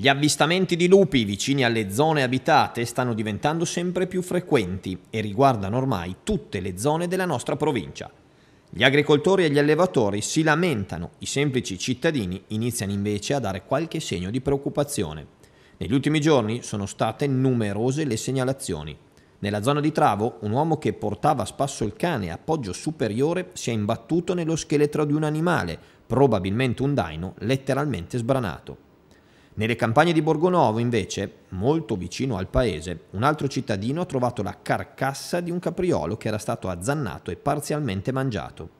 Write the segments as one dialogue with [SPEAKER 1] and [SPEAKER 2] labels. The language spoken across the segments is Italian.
[SPEAKER 1] Gli avvistamenti di lupi vicini alle zone abitate stanno diventando sempre più frequenti e riguardano ormai tutte le zone della nostra provincia. Gli agricoltori e gli allevatori si lamentano, i semplici cittadini iniziano invece a dare qualche segno di preoccupazione. Negli ultimi giorni sono state numerose le segnalazioni. Nella zona di Travo, un uomo che portava a spasso il cane a poggio superiore si è imbattuto nello scheletro di un animale, probabilmente un daino, letteralmente sbranato. Nelle campagne di Borgonovo, invece, molto vicino al paese, un altro cittadino ha trovato la carcassa di un capriolo che era stato azzannato e parzialmente mangiato.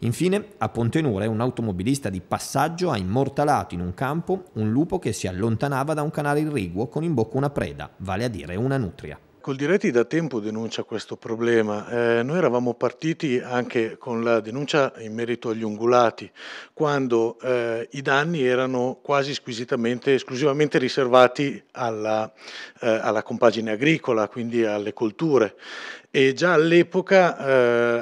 [SPEAKER 1] Infine, a Pontenure, un automobilista di passaggio ha immortalato in un campo un lupo che si allontanava da un canale irriguo con in bocca una preda, vale a dire una nutria.
[SPEAKER 2] Coldiretti da tempo denuncia questo problema. Eh, noi eravamo partiti anche con la denuncia in merito agli ungulati, quando eh, i danni erano quasi squisitamente, esclusivamente riservati alla, eh, alla compagine agricola, quindi alle colture e già all'epoca eh,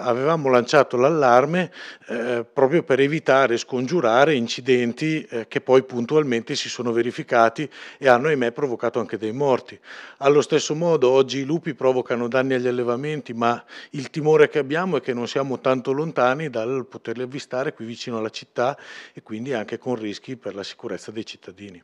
[SPEAKER 2] avevamo lanciato l'allarme eh, proprio per evitare e scongiurare incidenti eh, che poi puntualmente si sono verificati e hanno ahimè provocato anche dei morti. Allo stesso modo oggi i lupi provocano danni agli allevamenti ma il timore che abbiamo è che non siamo tanto lontani dal poterli avvistare qui vicino alla città e quindi anche con rischi per la sicurezza dei cittadini.